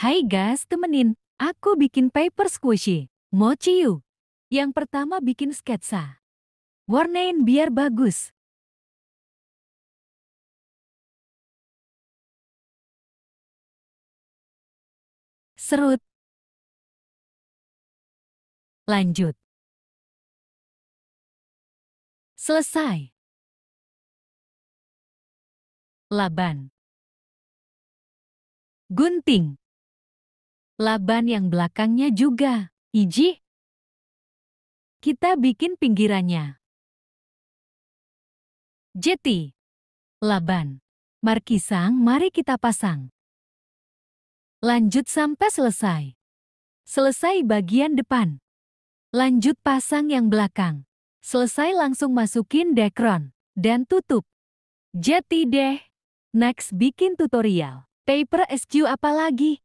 Hai guys, temenin. Aku bikin paper squishy. Mochi you. Yang pertama bikin sketsa. Warnain biar bagus. Serut. Lanjut. Selesai. Laban. Gunting. Laban yang belakangnya juga. Iji. Kita bikin pinggirannya. Jeti. Laban. Markisang mari kita pasang. Lanjut sampai selesai. Selesai bagian depan. Lanjut pasang yang belakang. Selesai langsung masukin dekron. Dan tutup. Jeti deh. Next bikin tutorial. Paper SQ apa lagi?